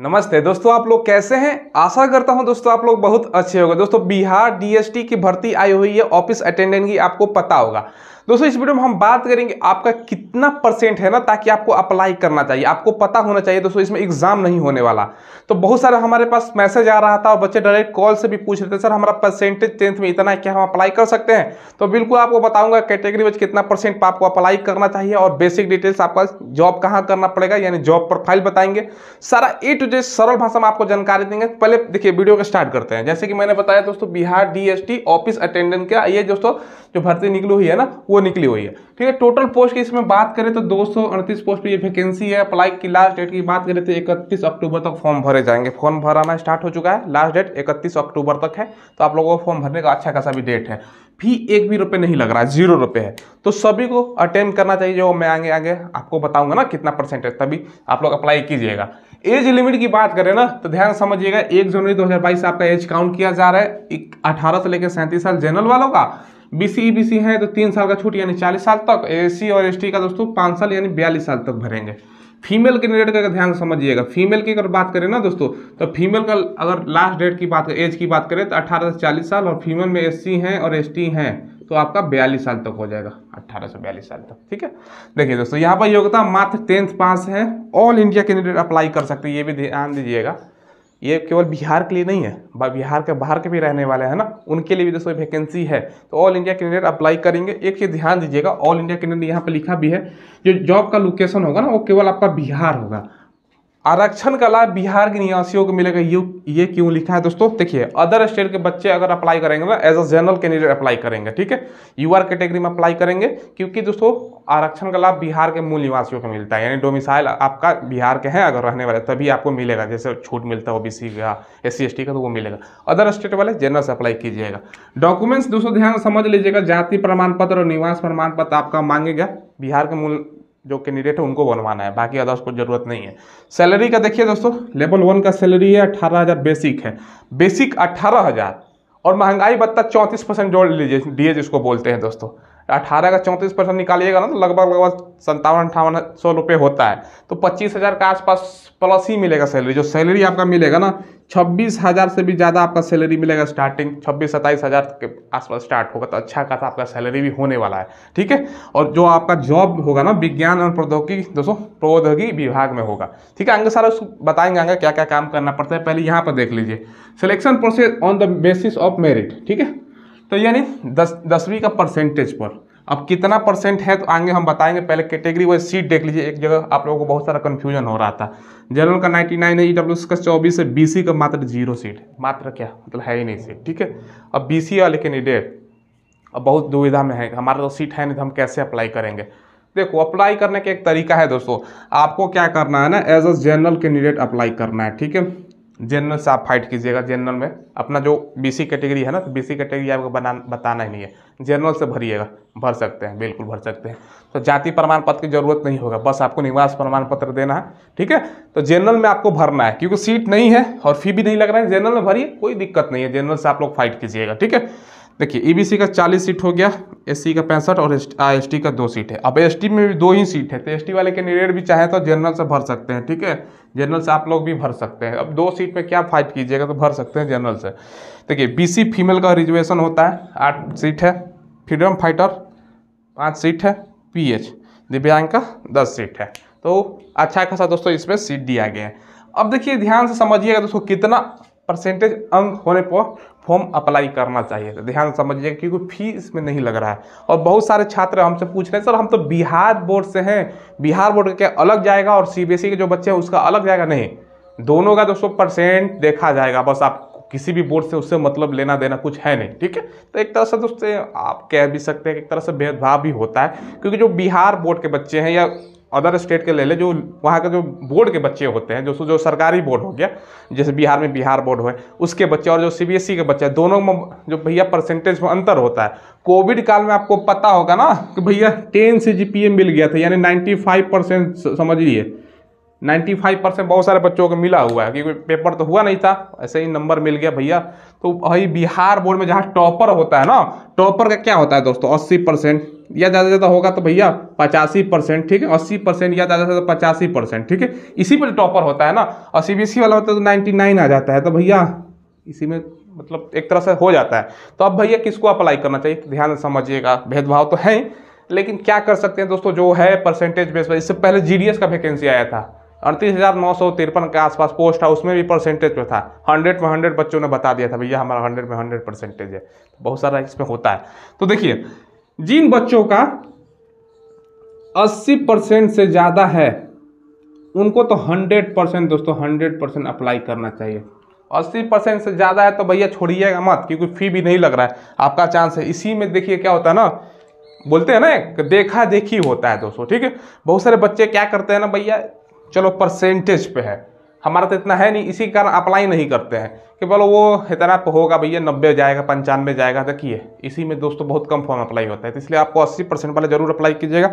नमस्ते दोस्तों आप लोग कैसे हैं आशा करता हूं दोस्तों आप लोग बहुत अच्छे होंगे दोस्तों बिहार डीएसटी की भर्ती आई हुई है ऑफिस अटेंडेंट की आपको पता होगा दोस्तों इस वीडियो में हम बात करेंगे आपका कितना परसेंट है ना ताकि आपको अप्लाई करना चाहिए आपको पता होना चाहिए दोस्तों इसमें एग्जाम नहीं होने वाला तो बहुत सारे हमारे पास मैसेज आ रहा था और बच्चे डायरेक्ट कॉल से भी पूछ रहे थे सर हमारा परसेंटेज टेंथ में इतना है कि हम अप्लाई कर सकते हैं तो बिल्कुल आपको बताऊंगा कैटेगरी वाइज कितना परसेंट आपको अप्लाई करना चाहिए और बेसिक डिटेल्स आपका जॉब कहाँ करना पड़ेगा यानी जॉब प्रोफाइल बताएंगे सारा ए टू जेड सरल भाषा में आपको जानकारी देंगे पहले देखिए वीडियो का स्टार्ट करते हैं जैसे कि मैंने बताया दोस्तों बिहार डी ऑफिस अटेंडेंट का ये दोस्तों जो भर्ती निकली हुई है ना वो निकली हुई है ठीक है टोटल पोस्ट की इसमें बात करें तो दो पोस्ट पर ये वैकेंसी है अप्लाई की लास्ट डेट की बात करें तो इकतीस अक्टूबर तक फॉर्म भरे जाएंगे फॉर्म भराना स्टार्ट हो चुका है लास्ट डेट इकतीस अक्टूबर तक है तो आप लोगों को फॉर्म भरने का अच्छा खासा भी डेट है फी एक भी रुपये नहीं लग रहा है जीरो रुपये है तो सभी को अटेम्प करना चाहिए जो मैं आगे आगे आपको बताऊंगा ना कितना परसेंटेज तभी आप लोग अप्लाई कीजिएगा एज लिमिट की बात करें ना तो ध्यान समझिएगा एक जनवरी 2022 से आपका एज काउंट किया जा रहा है 18 से लेकर सैंतीस साल जनरल वालों का बीसी सी है तो तीन साल का छूट यानी चालीस साल तक ए और एस का दोस्तों पाँच साल यानी बयालीस साल तक भरेंगे फीमेल कैंडिडेट का ध्यान समझिएगा फीमेल की अगर बात करें ना दोस्तों तो फीमेल का अगर लास्ट डेट की बात एज की बात करें तो अठारह से चालीस साल और फीमेल में एस हैं और एस हैं तो आपका बयालीस साल तक हो जाएगा अट्ठारह से बयालीस साल तक ठीक है देखिए दोस्तों यहाँ पर योग्यता मात्र टेंथ पास है ऑल इंडिया कैंडिडेट अप्लाई कर सकते हैं ये भी ध्यान दीजिएगा ये केवल बिहार के लिए नहीं है बिहार के बाहर के भी रहने वाले हैं ना उनके लिए भी दोस्तों वैकेंसी है तो ऑल इंडिया कैंडिडेट अप्लाई करेंगे एक चीज़ ध्यान दीजिएगा ऑल इंडिया कैंडिडेट यहाँ पर लिखा भी है जो जॉब का लोकेशन होगा ना वो केवल आपका बिहार होगा आरक्षण का लाभ बिहार के निवासियों को मिलेगा यू ये क्यों लिखा है दोस्तों देखिए अदर स्टेट के बच्चे अगर अप्लाई करेंगे ना as a general candidate apply करेंगे ठीक है यूआर कैटेगरी में अप्लाई करेंगे क्योंकि दोस्तों आरक्षण का लाभ बिहार के मूल निवासियों को मिलता है यानी डोमिसाइल आपका बिहार के हैं अगर रहने वाले तभी आपको मिलेगा जैसे छूट मिलता है ओ का एस सी का तो वो मिलेगा अदर स्टेट वाले जनरल से अप्लाई कीजिएगा डॉक्यूमेंट्स दोस्तों ध्यान समझ लीजिएगा जाति प्रमाण पत्र और निवास प्रमाण पत्र आपका मांगेगा बिहार के मूल जो कैंडिडेट है उनको बनवाना है बाकी अदर्स को जरूरत नहीं है सैलरी का देखिए दोस्तों लेवल वन का सैलरी है अठारह हज़ार बेसिक है बेसिक अट्ठारह हज़ार और महंगाई भत्ता चौंतीस परसेंट जोड़ लीजिए डीए जिसको बोलते हैं दोस्तों अठारह का चौंतीस परसेंट निकालिएगा ना तो लगभग लगभग संतावन अठावन सौ रुपये होता है तो पच्चीस हज़ार के आसपास प्लस ही मिलेगा सैलरी जो सैलरी आपका मिलेगा ना छब्बीस हज़ार से भी ज़्यादा आपका सैलरी मिलेगा स्टार्टिंग छब्बीस सत्ताईस हज़ार के आसपास स्टार्ट होगा तो अच्छा खासा आपका सैलरी भी होने वाला है ठीक है और जो आपका जॉब होगा ना विज्ञान और प्रौद्योगिकी दोस्तों प्रौद्योगिकी विभाग में होगा ठीक है आगे सारा बताएंगे आगे क्या क्या काम करना पड़ता है पहले यहाँ पर देख लीजिए selection process on the basis of merit ठीक है तो यानी दस दसवीं का परसेंटेज पर अब कितना परसेंट है तो आगे हम बताएंगे पहले कैटेगरी वाइज सीट देख लीजिए एक जगह आप लोगों को बहुत सारा कन्फ्यूजन हो रहा था जनरल का 99 है ई e डब्ल्यू का 24 है बीसी का मात्र जीरो सीट मात्र क्या मतलब है ही नहीं सीट ठीक है अब बी सी वाले कैंडिडेट अब बहुत दुविधा में है हमारा तो सीट है नहीं तो हम कैसे अप्लाई करेंगे देखो अप्लाई करने का एक तरीका है दोस्तों आपको क्या करना है ना as a general candidate apply करना है ठीक है जनरल से आप फाइट कीजिएगा जनरल में अपना जो बीसी कैटेगरी है ना तो बीसी कैटेगरी आपको बना बताना ही नहीं है जनरल से भरिएगा भर सकते हैं बिल्कुल भर सकते हैं तो जाति प्रमाण पत्र की जरूरत नहीं होगा बस आपको निवास प्रमाण पत्र देना है ठीक है तो जनरल में आपको भरना है क्योंकि सीट नहीं है और फी भी नहीं लग रहा है जनरल में भरिए कोई दिक्कत नहीं है जनरल से आप लोग फाइट कीजिएगा ठीक है देखिए ईबीसी e का 40 सीट हो गया एससी का पैंसठ और एस का दो सीट है अब एसटी में भी दो ही सीट है तो एसटी वाले कैंडिडेट भी चाहे तो जनरल से भर सकते हैं ठीक है जनरल से आप लोग भी भर सकते हैं अब दो सीट में क्या फाइट कीजिएगा तो भर सकते हैं जनरल से देखिए बीसी फीमेल का रिजर्वेशन होता है आठ सीट है फ्रीडम फाइटर पाँच सीट है पी दिव्यांग का दस सीट है तो अच्छा खासा दोस्तों इसमें सीट दिया गया है अब देखिए ध्यान से समझिएगा दोस्तों कितना परसेंटेज अंक होने पर फॉर्म अप्लाई करना चाहिए तो ध्यान समझिएगा क्योंकि फी इसमें नहीं लग रहा है और बहुत सारे छात्र हमसे पूछ रहे हैं सर हम तो बिहार बोर्ड से हैं बिहार बोर्ड का क्या अलग जाएगा और सी e के जो बच्चे हैं उसका अलग जाएगा नहीं दोनों का दोस्तों परसेंट देखा जाएगा बस आप किसी भी बोर्ड से उससे मतलब लेना देना कुछ है नहीं ठीक है तो एक तरह से दोस्तों आप कह भी सकते हैं एक तरह से भेदभाव भी होता है क्योंकि जो बिहार बोर्ड के बच्चे हैं या अदर स्टेट के ले लें जो वहाँ के जो बोर्ड के बच्चे होते हैं जो जो सरकारी बोर्ड हो गया जैसे बिहार में बिहार बोर्ड हुए उसके बच्चे और जो ई e के बच्चे दोनों में जो भैया परसेंटेज में अंतर होता है कोविड काल में आपको पता होगा ना कि भैया टेन से जी मिल गया था यानी नाइन्टी फाइव परसेंट समझ लीजिए नाइन्टी फाइव परसेंट बहुत सारे बच्चों को मिला हुआ है क्योंकि पेपर तो हुआ नहीं था ऐसे ही नंबर मिल गया भैया तो भाई बिहार बोर्ड में जहाँ टॉपर होता है ना टॉपर का क्या होता है दोस्तों अस्सी परसेंट या ज़्यादा ज़्यादा होगा तो भैया पचासी परसेंट ठीक है अस्सी परसेंट या ज़्यादा से ज़्यादा पचासी परसेंट ठीक है इसी पर टॉपर होता है ना और सी बी एस ई वाला होता है तो नाइन्टी नाइन आ जाता है तो भैया इसी में मतलब एक तरह से हो जाता है तो अब भैया किसको अप्लाई करना चाहिए तो ध्यान समझिएगा भेदभाव तो है लेकिन क्या कर सकते हैं दोस्तों जो है परसेंटेज बेस पर इससे पहले जीडीएस का वैकेंसी आया था अड़तीस हज़ार नौ सौ तिरपन के आसपास पोस्ट था उसमें भी परसेंटेज पे था हंड्रेड में हंड्रेड बच्चों ने बता दिया था भैया हमारा हंड्रेड में हंड्रेड परसेंटेज है बहुत सारा इसमें होता है तो देखिए जिन बच्चों का अस्सी परसेंट से ज़्यादा है उनको तो हंड्रेड परसेंट दोस्तों हंड्रेड परसेंट अप्लाई करना चाहिए अस्सी परसेंट से ज़्यादा है तो भैया छोड़िएगा मत क्योंकि फ़ी भी नहीं लग रहा है आपका चांस है इसी में देखिए क्या होता है ना बोलते हैं ना देखा देखी होता है दोस्तों ठीक है बहुत सारे बच्चे क्या करते हैं ना भैया चलो परसेंटेज पे है हमारा तो इतना है नहीं इसी कारण अप्लाई नहीं करते हैं कि बोलो वो इतना तो होगा भैया नब्बे जाएगा पंचानवे जाएगा तो किए इसी में दोस्तों बहुत कम फॉर्म अप्लाई होता है तो इसलिए आपको अस्सी परसेंट वाला जरूर अप्लाई कीजिएगा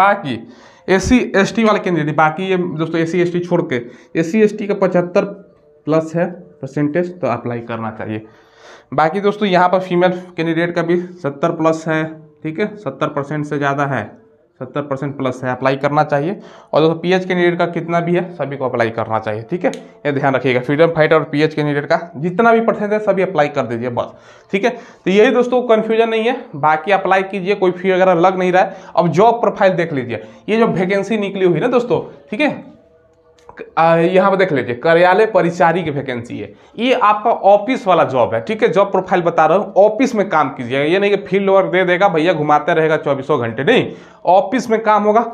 बाकी ए सी एस टी वाले कैंडिडेट बाकी ये दोस्तों ए सी एस टी छोड़ के ए सी एस टी का पचहत्तर प्लस है परसेंटेज तो अप्लाई करना चाहिए बाकी दोस्तों यहाँ पर फीमेल कैंडिडेट का भी सत्तर प्लस है ठीक है सत्तर परसेंट से ज़्यादा है सत्तर परसेंट प्लस है अप्लाई करना चाहिए और दोस्तों पीएच कैंडिडेट का कितना भी है सभी को अप्लाई करना चाहिए ठीक है ये ध्यान रखिएगा फ्रीडम फाइटर और पीएच कैंडिडेट का जितना भी परसेंट है सभी अप्लाई कर दीजिए बस ठीक है तो यही दोस्तों कन्फ्यूजन नहीं है बाकी अप्लाई कीजिए कोई फी वगैरह लग नहीं रहा है अब जॉब प्रोफाइल देख लीजिए ये जो वैकेंसी निकली हुई ना दोस्तों ठीक है यहाँ पर देख लीजिए कार्यालय परिचारी की वैकेंसी है ये आपका ऑफिस वाला जॉब है ठीक है जॉब प्रोफाइल बता रहा हूँ ऑफिस में काम कीजिएगा ये नहीं कि फील्ड वर्क दे देगा भैया घुमाते रहेगा चौबीसों घंटे नहीं ऑफिस में काम होगा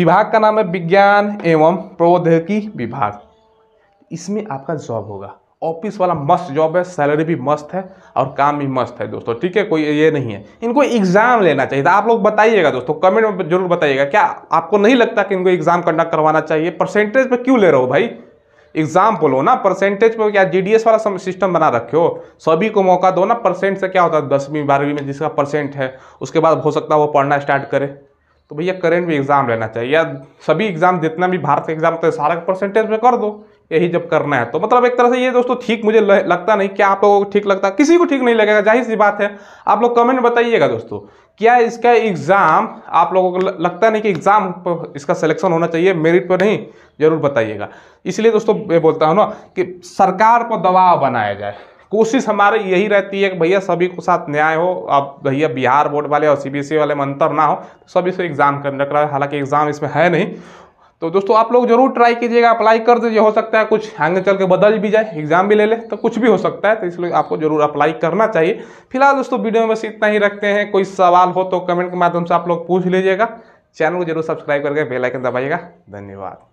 विभाग का नाम है विज्ञान एवं प्रौद्योगिकी विभाग इसमें आपका जॉब होगा ऑफिस वाला मस्त जॉब है सैलरी भी मस्त है और काम भी मस्त है दोस्तों ठीक है कोई ये नहीं है इनको एग्ज़ाम लेना चाहिए आप लोग बताइएगा दोस्तों कमेंट में जरूर बताइएगा क्या आपको नहीं लगता कि इनको एग्ज़ाम कंडक्ट करवाना चाहिए परसेंटेज पे क्यों ले रहे हो भाई एग्जाम बोलो ना परसेंटेज पर क्या जी वाला सिस्टम बना रखे हो सभी को मौका दो ना परसेंट से क्या होता है दसवीं बारहवीं में जिसका परसेंट है उसके बाद हो सकता है वो पढ़ना स्टार्ट करे तो भैया करेंट भी एग्ज़ाम लेना चाहिए या सभी एग्ज़ाम जितना भी भारत का एग्ज़ाम होता है सारा परसेंटेज पे कर दो यही जब करना है तो मतलब एक तरह से ये दोस्तों ठीक मुझे लगता नहीं क्या आप लोगों को ठीक लगता किसी को ठीक नहीं लगेगा जाहिर सी बात है आप लोग कमेंट बताइएगा दोस्तों क्या इसका एग्ज़ाम आप लोगों को लगता नहीं कि एग्ज़ाम पर इसका सिलेक्शन होना चाहिए मेरिट पर नहीं ज़रूर बताइएगा इसलिए दोस्तों मैं बोलता हूँ ना कि सरकार पर दबाव बनाया जाए कोशिश हमारी यही रहती है कि भैया सभी को साथ न्याय हो अब भैया बिहार बोर्ड वाले और सीबीएसई e वाले में अंतर ना हो सभी से एग्ज़ाम करने रख रहा है हालांकि एग्ज़ाम इसमें है नहीं तो दोस्तों आप लोग जरूर ट्राई कीजिएगा अप्लाई कर दीजिए हो सकता है कुछ आगे चल के बदल भी जाए एग्जाम भी ले ले तो कुछ भी हो सकता है तो इसलिए आपको जरूर अप्लाई करना चाहिए फिलहाल दोस्तों वीडियो में बस इतना ही रखते हैं कोई सवाल हो तो कमेंट के माध्यम से आप लोग पूछ लीजिएगा चैनल को जरूर सब्सक्राइब करके बेलाइकन दबाइएगा धन्यवाद